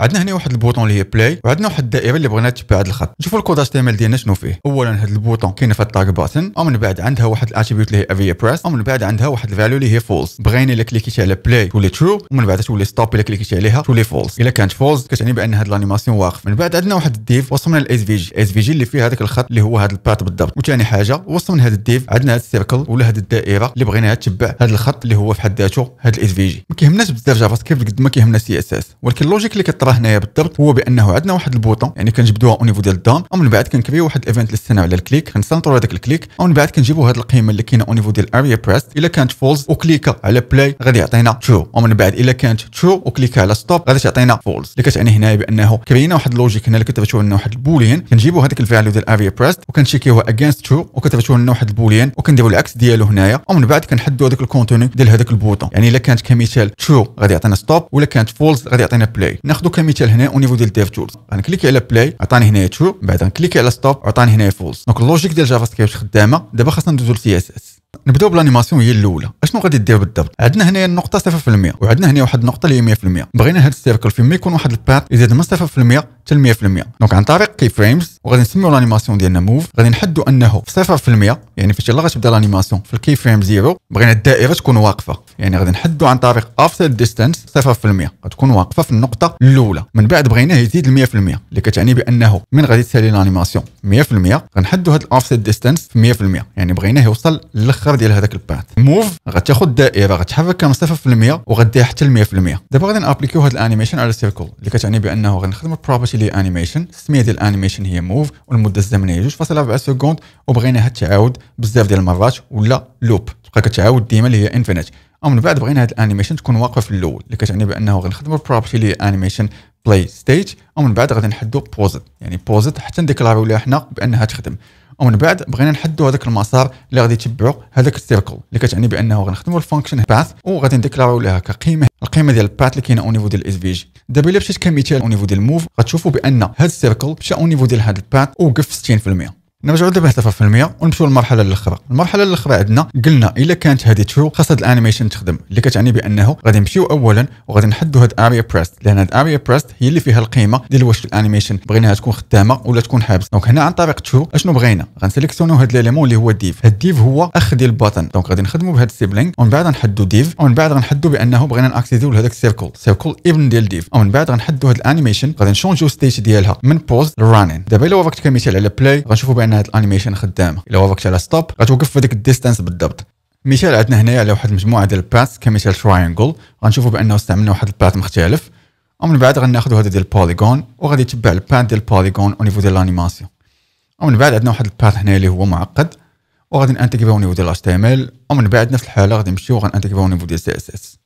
عندنا هنا واحد البوطون اللي هي بلاي وعندنا واحد الدائره اللي بغينا تبع هذا الخط نشوفوا الكود اتش تي ام ال ديالنا شنو فيه اولا هذا البوطون كاين في التاج باتن ومن بعد عندها واحد الاتريبيوت اللي هي افي بريس ومن بعد عندها واحد الفاليو اللي هي فولس بغينا الا كليكيتي على بلاي تولي ترو ومن بعد تولي ستوب الا كليكيتي عليها تولي فولس الا كانت فولس كتعني بان هاد الانيماسيون واقف من بعد عندنا واحد الديف وصلنا للاس في جي اس في جي اللي فيه هذاك الخط اللي هو هذا البات بالضبط وثاني حاجه وصلنا هذا الديف عندنا هذا السيركل ولا هذه الدائره اللي بغينا تبع هذا الخط اللي هو في حد ذاته هذا الاس في جي ما كيهمناش بزاف جافا سكريبت قد ما كيهمنا سي اس اس ولكن اللوجيك اللي كطرا راه هنايا بالضبط هو بانه عندنا واحد البوطون يعني كنجبدوها او نيفو ديال الدام ومن بعد كنكريو واحد الايفنت للسنه على الكليك كنسنطرو هذاك الكليك ومن بعد كنجيبو هذه القيمه اللي كاينه او نيفو ديال اريا بريست الا كانت فولز وكليكا على بلاي غادي يعطينا ترو ومن بعد الا كانت ترو وكليكا على ستوب غادي تعطينا فولز اللي كتعني هنايا بانه كرينا واحد اللوجيك هنا اللي كتبتو لنا واحد البولين كنجيبو هذيك الفاليو ديال اريا بريست وكنشيكيوها اجينست ترو وكتبتو لنا واحد البولين وكنديرو العكس ديالو هنايا ومن بعد كنحدو هذاك الكونتوني ديال هذاك البوطون يعني الا كانت كمثال ترو غادي يعطينا ستوب ولا كانت فولز غادي يعطينا بلاي ناخذو كمثال هنا او نيفو ديال ديف تولز غنكليكي على بلاي عطاني هنايا تشو بعد غنكليكي على ستوب عطاني هنايا فولز دونك اللوجيك ديال جافا سكريبت خدامه دابا خاصنا ندوزو لسي اس اس نبداو بالانيماسيون هي الاولى اشنو غادي دير بالضبط عندنا هنايا النقطه 0% وعندنا هنا واحد النقطه اللي هي 100% بغينا هذا السيركل فيما يكون واحد البات يزيد من 0% حتى 100% دونك عن طريق كي فريمز وغادي نسميو الانيماسيون ديالنا موف غادي نحدوا انه 0% يعني فاش يلاه غتبدا الانيماسيون في الكي فريم زيرو بغينا الدائره تكون واقفه يعني غادي نحدوا عن طريق افتر ديستانس 0% غتكون واقفه في النقطه الاولى من بعد بغيناه يزيد 100% اللي كتعني بانه من غادي تسالي الانيماسيون 100% غنحدوا هذا الاوفسيت ديستانس في 100% يعني بغيناه يوصل الاخر ديال هذاك الباث موف غتاخذ دائره غتحركها مسافه في المية وغديها حتى ل 100% دابا غادي نابليكيو هذا الانيميشن على سيركل اللي كتعني بانه غنخدم البروبرتي ديال الانيميشن السميه ديال الانيميشن هي موف والمده الزمنيه 2.4 سكوند وبغيناها تعاود بزاف ديال المرات ولا لوب تبقى كتعاود ديما اللي هي انفينيت ومن بعد بغينا هاد الانيميشن تكون واقفه في الاول اللي كتعني بانه غنخدم البروبرتي اللي انيميشن بلاي ستيت ومن بعد غادي نحدو بوزيت يعني بوزيت حتى نديكلاريو ليها حنا بانها تخدم ومن بعد بغينا نحدو هذاك المسار اللي غادي يتبعو هذاك السيركل اللي كتعني بانه غنخدمو الفانكشن باث وغادي نديكلاريو ليها كقيمه القيمه ديال الباث اللي كاينه او نيفو ديال الاس في جي دابا الا مشيت كمثال او نيفو ديال الموف غتشوفوا بان هذا السيركل مشى او نيفو ديال هذا الباث ووقف 60% نرجعوا دابا حتى في المية ونمشيو للمرحله الاخرى المرحله الاخرى عندنا قلنا الا كانت هذه ترو خاصة الانيميشن تخدم اللي كتعني بانه غادي نمشيو اولا وغادي نحدو هاد اريا بريست لان هاد اريا بريست هي اللي فيها القيمه ديال واش الانيميشن بغيناها تكون خدامه ولا تكون حابس دونك هنا عن طريق ترو اشنو بغينا غنسيليكسيونيو هاد ليليمون اللي هو ديف هاد ديف هو اخ ديال الباتن دونك غادي نخدموا بهاد السيبلينغ ومن بعد غنحدو ديف ومن بعد غنحدو بانه بغينا نأكسيزيو لهداك السيركل سيركل ابن ديال ديف ومن بعد غنحدو هاد الانيميشن غادي نشونجو ستيت ديالها من بوز لرانين دابا الا وافقت كمثال على بلاي غنشوفو بان ان هاد الانيميشن خدامه الا وافقت على ستوب غتوقف في هذيك الديستانس بالضبط مثال عندنا هنايا على واحد المجموعه ديال الباث كمثال تراينجل غنشوفوا بانه استعملنا واحد الباث مختلف ومن بعد غناخذوا هذا ديال البوليغون وغادي يتبع الباث ديال البوليغون او نيفو ديال الانيماسيون ومن بعد عندنا واحد الباث هنايا اللي هو معقد وغادي نانتيكريو نيفو ديال اتش تي ام ال ومن بعد نفس الحاله غادي نمشيو وغنانتيكريو نيفو ديال سي اس اس